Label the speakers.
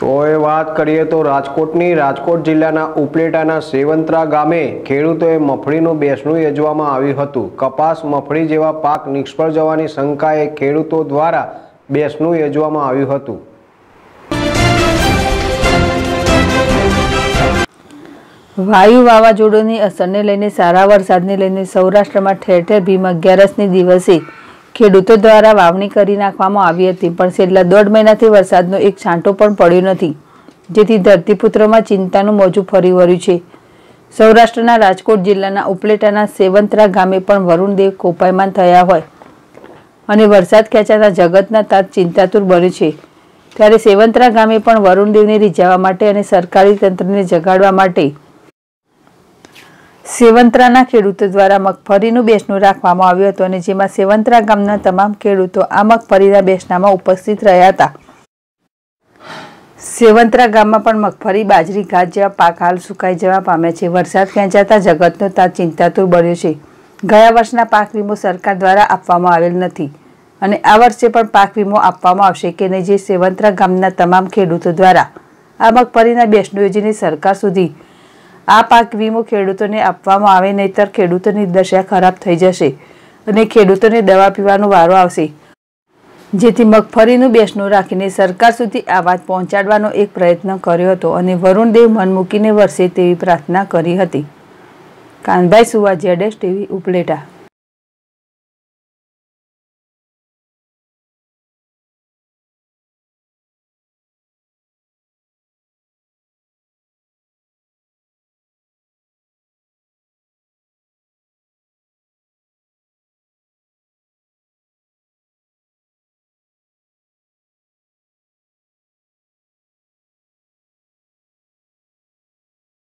Speaker 1: તો એ વાત કરીએ તો રાજકોટની રાજકોટ જિલ્લાના ઉપલેટાના સેવંત્રા ગામે ખેડૂતોએ મફળીનું બેસણું યોજવામાં આવ્યું હતું કપાસ મફળી જેવા પાક નિષ્ફળ જવાની શંકાએ ખેડૂતો દ્વારા બેસણું યોજવામાં આવ્યું હતું
Speaker 2: વાયુ વાવાઝોડોની અસરને લઈને સારા વરસાદને લઈને સૌરાષ્ટ્રમાં ઠેર ઠેર ભીમ અગિયારસની દિવસે ખેડૂતો દ્વારા વાવણી કરી નાખવામાં આવી હતી પણ છેલ્લા દોઢ મહિનાથી વરસાદનો એક છાંટો પણ પડ્યો નથી જેથી ધરતીપુત્રોમાં ચિંતાનું મોજું ફરી વળ્યું છે સૌરાષ્ટ્રના રાજકોટ જિલ્લાના ઉપલેટાના સેવંતરા ગામે પણ વરુણદેવ કોપાયમાન થયા હોય અને વરસાદ ખેંચાતા જગતના તાત ચિંતાતુર બન્યું છે ત્યારે સેવંતરા ગામે પણ વરુણદેવને રીઝાવવા માટે અને સરકારી તંત્રને જગાડવા માટે સેવંત્રાના ખેડૂતો દ્વારા મગફળીનું બેસણું રાખવામાં આવ્યું હતું અને જેમાં સેવંત્રા ગામના તમામ ખેડૂતો આ મગફળીના બેસણામાં ઉપસ્થિત રહ્યા હતા સેવંત્રા ગામમાં પણ મગફળી બાજરી ઘાસ જેવા પાક હાલ સુકાઈ જવા પામ્યા છે વરસાદ ખેંચાતા જગતનો તાર ચિંતાતુર બન્યો છે ગયા વર્ષના પાક વીમો સરકાર દ્વારા આપવામાં આવેલ નથી અને આ વર્ષે પણ પાક વીમો આપવામાં આવશે કે નહીં જે સેવંત્રા ગામના તમામ ખેડૂતો દ્વારા આ મગફળીના બેસણું યોજીને સરકાર સુધી આ પાક વીમો ખેડૂતોને આપવામાં આવે નહીતર ખેડૂતોની દશા ખરાબ થઈ જશે અને ખેડૂતોને દવા પીવાનો વારો આવશે જેથી મગફળીનું બેસણું રાખીને સરકાર સુધી આ વાત પહોંચાડવાનો એક પ્રયત્ન કર્યો હતો અને વરુણદેવ મન મૂકીને વરસે તેવી પ્રાર્થના કરી હતી કાનભાઈ સુવા જેડેશ ટીવી ઉપલેટા